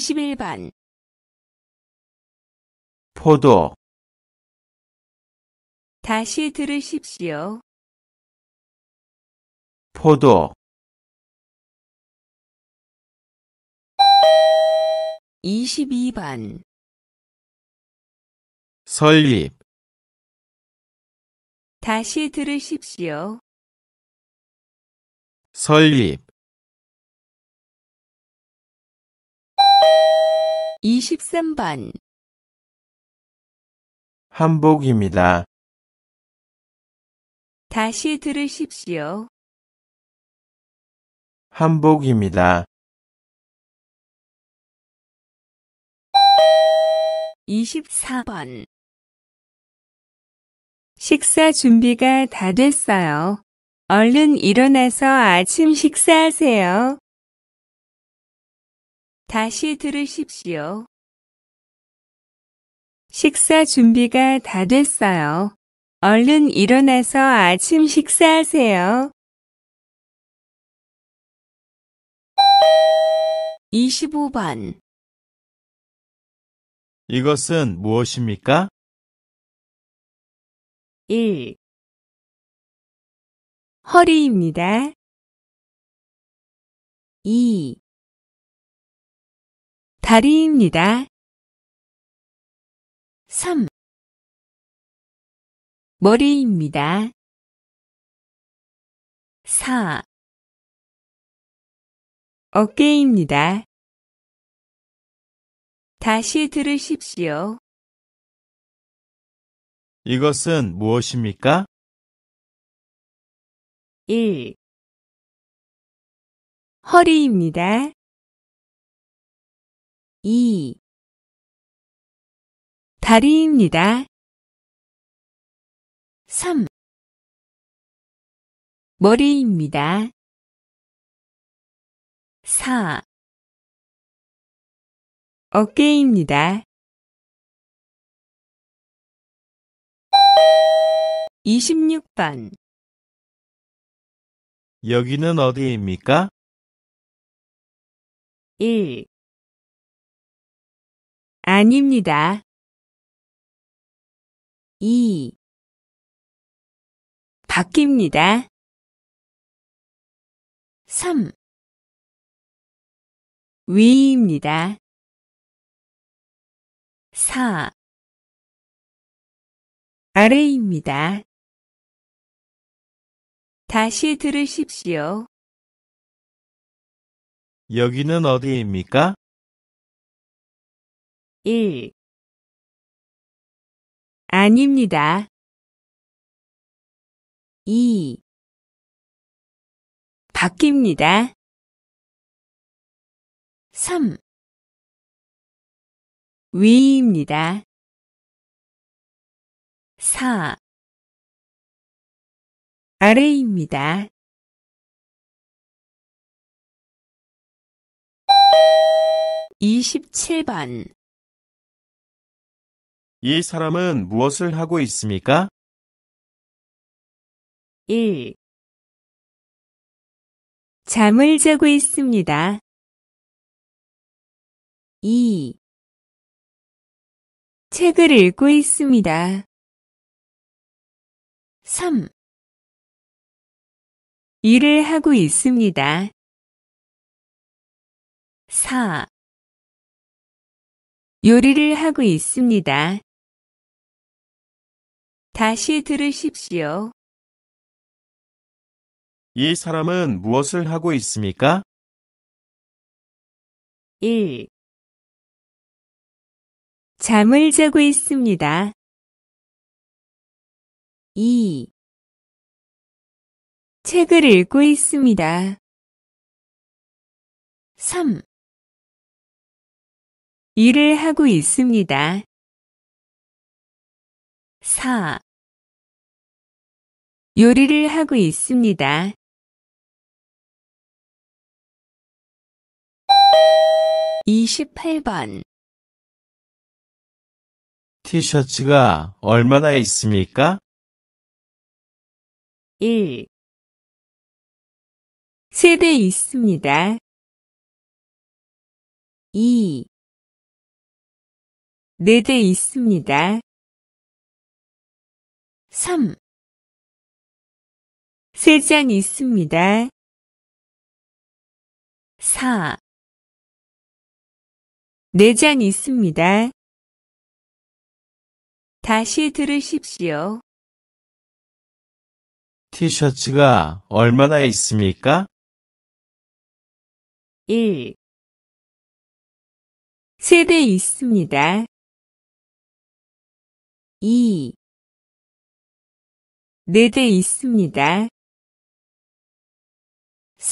21반 포도 다시 들으십시오. 포도 22반 설립 다시 들으십시오. 설립 23번 한복입니다. 다시 들으십시오. 한복입니다. 24번 식사 준비가 다 됐어요. 얼른 일어나서 아침 식사하세요. 다시 들으십시오. 식사 준비가 다 됐어요. 얼른 일어나서 아침 식사하세요. 25번 이것은 무엇입니까? 1. 허리입니다. 2. 다리입니다. 3. 머리입니다. 4. 어깨입니다. 다시 들으십시오. 이것은 무엇입니까? 1. 허리입니다. 이 다리입니다. 3 머리입니다. 4 어깨입니다. 26번 여기는 어디입니까? 1. 아닙니다. 이 바뀝니다. 3 위입니다. 4 아래입니다. 다시 들으십시오. 여기는 어디입니까? 1. 아닙니다. 2. 바뀝니다. 3 위입니다. 4 아래입니다. 2 7번 이 사람은 무엇을 하고 있습니까? 1. 잠을 자고 있습니다. 2. 책을 읽고 있습니다. 3. 일을 하고 있습니다. 4. 요리를 하고 있습니다. 다시 들으십시오. 이 사람은 무엇을 하고 있습니까? 1. 잠을 자고 있습니다. 2. 책을 읽고 있습니다. 3. 일을 하고 있습니다. 4. 요리를 하고 있습니다. 이십번 티셔츠가 얼마나 있습니까? 1. 세대 있습니다. 2. 네대 있습니다. 3. 세잔 있습니다. 사네잔 있습니다. 다시 들으십시오. 티셔츠가 얼마나 있습니까? 1. 세대 있습니다. 2. 네대 있습니다.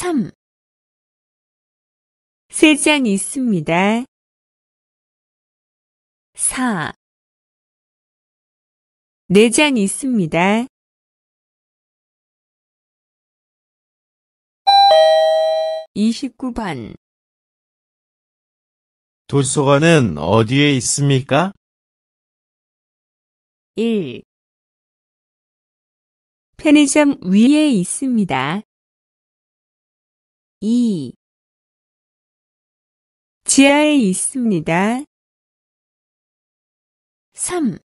3 3장 있습니다. 4 4장 있습니다. 2 9번 도서관은 어디에 있습니까? 1. 편의점 위에 있습니다. 이 지하에 있습니다. 3.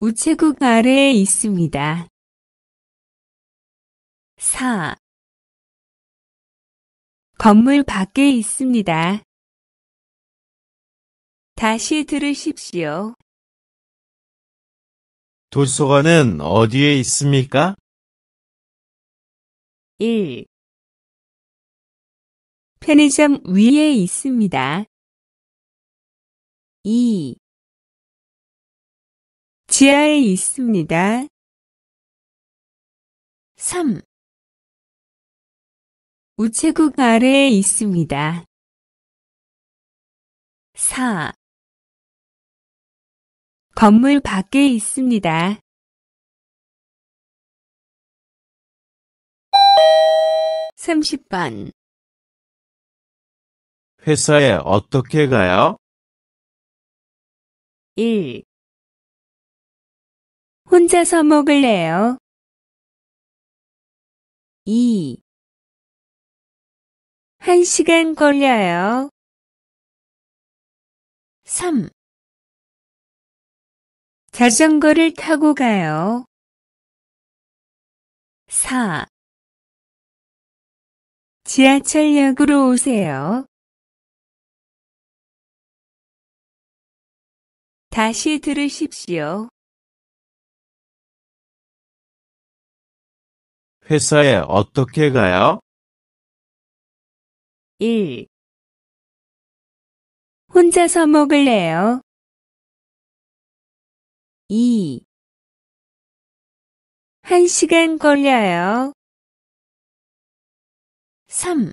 우체국 아래에 있습니다. 4. 건물 밖에 있습니다. 다시 들으십시오. 도서관은 어디에 있습니까? 1. 편의점 위에 있습니다. 2. 지하에 있습니다. 3. 우체국 아래에 있습니다. 4. 건물 밖에 있습니다. 30번 회사에 어떻게 가요? 1. 혼자서 먹을래요? 2. 1시간 걸려요. 3. 자전거를 타고 가요. 4. 지하철역으로 오세요. 다시 들으십시오. 회사에 어떻게 가요? 1. 혼자서 먹을래요? 2. 1시간 걸려요. 3.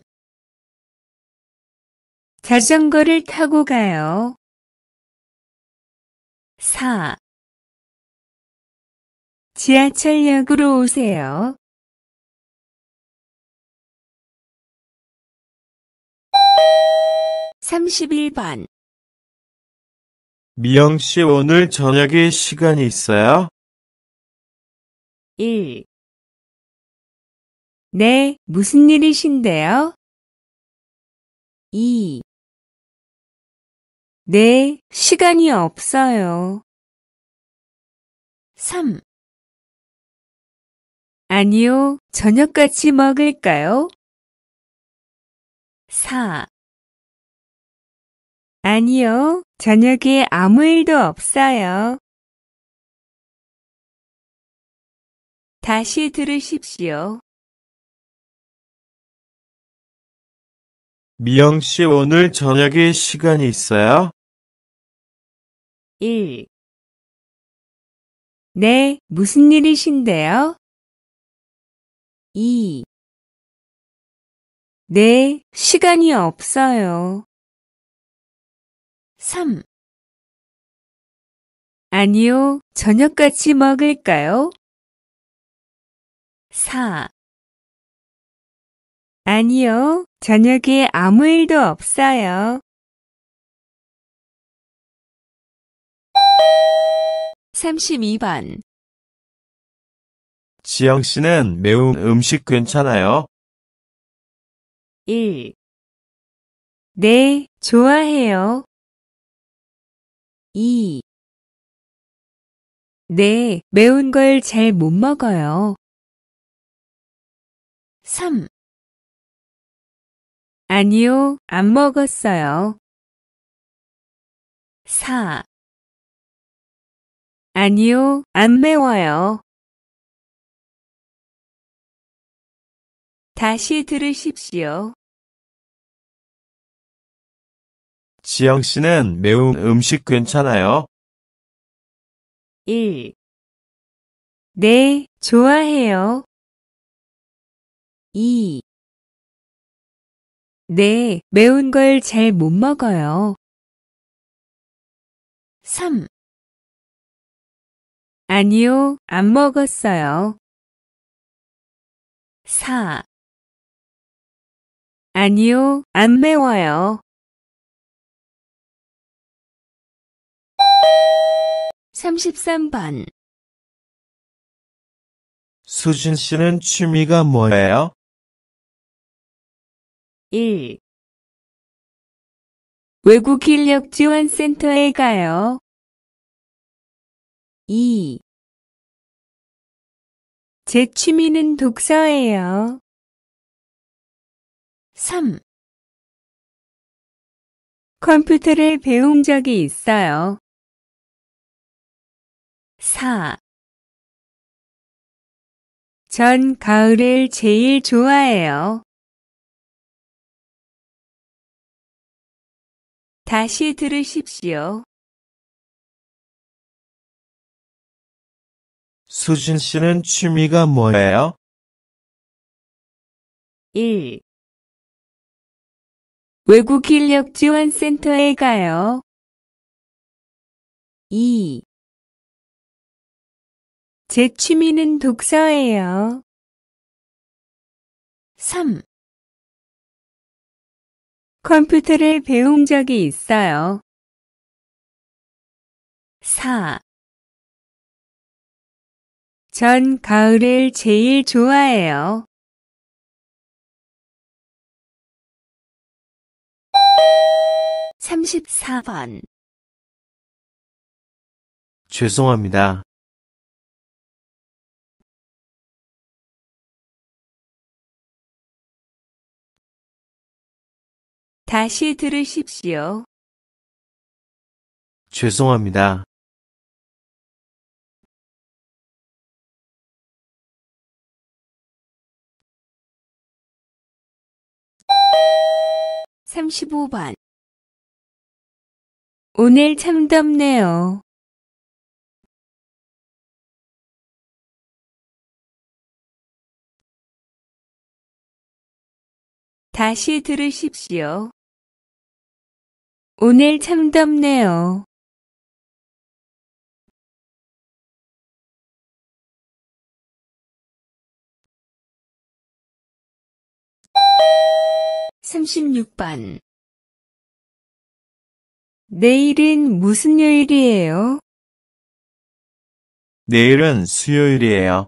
자전거를 타고 가요. 4. 지하철역으로 오세요. 3 1번 미영 씨 오늘 저녁에 시간이 있어요? 1. 네, 무슨 일이신데요? 2. 네, 시간이 없어요. 3. 아니요, 저녁같이 먹을까요? 4. 아니요, 저녁에 아무 일도 없어요. 다시 들으십시오. 미영씨 오늘 저녁에 시간이 있어요? 1. 네, 무슨 일이신데요? 2. 네, 시간이 없어요. 3. 아니요, 저녁같이 먹을까요? 4. 아니요, 저녁에 아무 일도 없어요. 삼십번 지영 씨는 매운 음식 괜찮아요? 일 네, 좋아해요. 이 네, 매운 걸 잘 못 먹어요. 삼 아니요, 안 먹었어요. 4 아니요, 안 매워요. 다시 들으십시오. 지영 씨는 매운 음식 괜찮아요? 1. 네, 좋아해요. 2. 네, 매운 걸 잘 못 먹어요. 3. 아니요, 안 먹었어요. 4. 아니요, 안 매워요. 33번 수진 씨는 취미가 뭐예요? 1. 외국 인력 지원 센터에 가요. 2. 제 취미는 독서예요. 3. 컴퓨터를 배운 적이 있어요. 4. 전 가을을 제일 좋아해요. 다시 들으십시오. 수진 씨는 취미가 뭐예요? 1. 외국 인력 지원 센터에 가요. 2. 제 취미는 독서예요. 3. 컴퓨터를 배운 적이 있어요. 4. 전 가을을 제일 좋아해요. (34번) 죄송합니다. 다시 들으십시오. 죄송합니다. 삼십번 오늘 참 덥네요. 다시 들으십시오. 오늘 참 덥네요. 삼십번 내일은 무슨 요일이에요? 내일은 수요일이에요.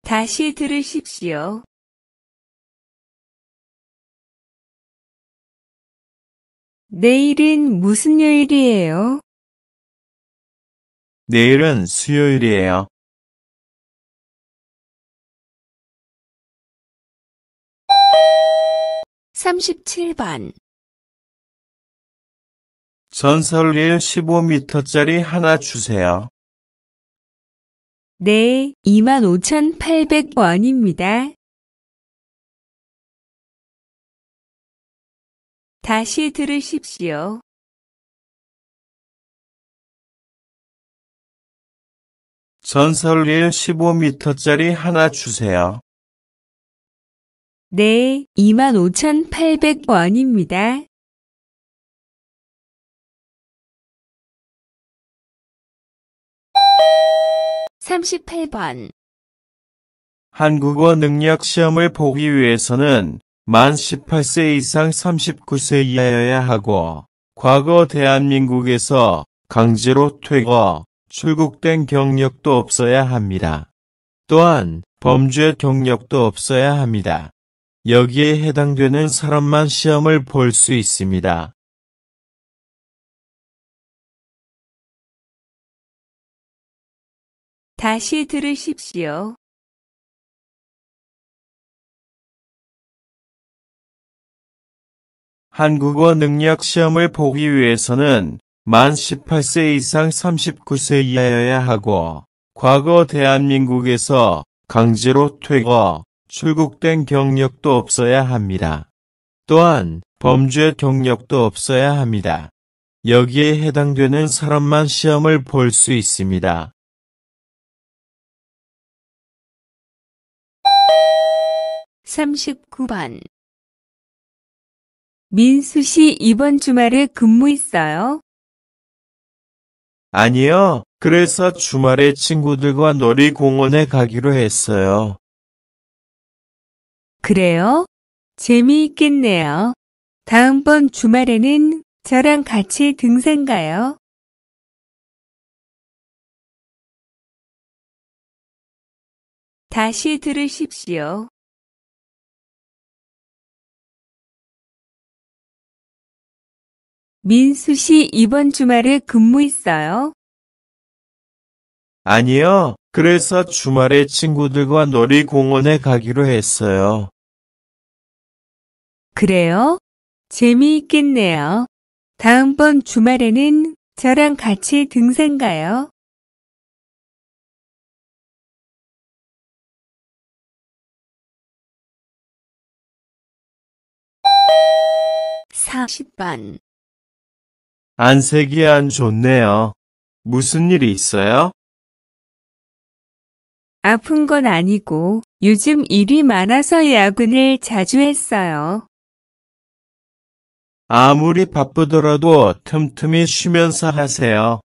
大시들으십시오. 내일은 무슨 요일이에요? 내일은 수요일이에요. 삼십번 전설릴 15m짜리 하나 주세요. 네, 25,800원입니다. 다시 들으십시오. 전설 1 15m짜리 하나 주세요. 네, 25,800원입니다. (38번) 한국어 능력 시험을 보기 위해서는 만 18세 이상 39세 이하여야 하고 과거 대한민국에서 강제로 퇴거, 출국된 경력도 없어야 합니다. 또한 범죄 경력도 없어야 합니다. 여기에 해당되는 사람만 시험을 볼 수 있습니다. 다시 들으십시오. 한국어 능력 시험을 보기 위해서는 만 18세 이상 39세 이하여야 하고 과거 대한민국에서 강제로 퇴거, 출국된 경력도 없어야 합니다. 또한 범죄 경력도 없어야 합니다. 여기에 해당되는 사람만 시험을 볼 수 있습니다. 3 9구번 민수 씨 이번 주말에 근무있어요? 아니요. 그래서 주말에 친구들과 놀이공원에 가기로 했어요. 그래요? 재미있겠네요. 다음번 주말에는 저랑 같이 등산 가요. 다시 들으십시오. 민수 씨 이번 주말에 근무 있어요? 아니요. 그래서 주말에 친구들과 놀이공원에 가기로 했어요. 그래요? 재미있겠네요. 다음번 주말에는 저랑 같이 등산 가요. 사0반 안색이 안 좋네요. 무슨 일이 있어요? 아픈 건 아니고 요즘 일이 많아서 야근을 자주 했어요. 아무리 바쁘더라도 틈틈이 쉬면서 하세요.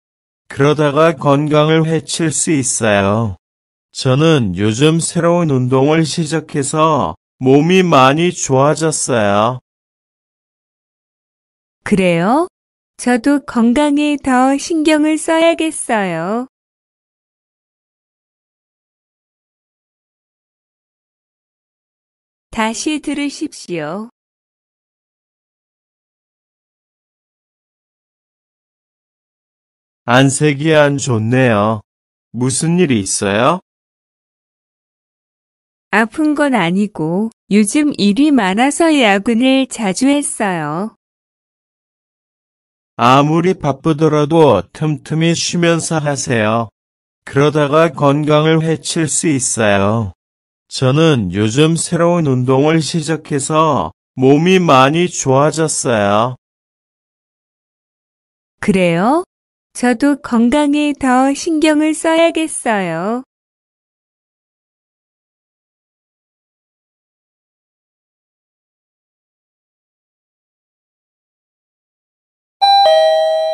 그러다가 건강을 해칠 수 있어요. 저는 요즘 새로운 운동을 시작해서 몸이 많이 좋아졌어요. 그래요? 저도 건강에 더 신경을 써야겠어요. 다시 들으십시오. 안색이 안 좋네요. 무슨 일이 있어요? 아픈 건 아니고 요즘 일이 많아서 야근을 자주 했어요. 아무리 바쁘더라도 틈틈이 쉬면서 하세요. 그러다가 건강을 해칠 수 있어요. 저는 요즘 새로운 운동을 시작해서 몸이 많이 좋아졌어요. 그래요? 저도 건강에 더 신경을 써야겠어요. Música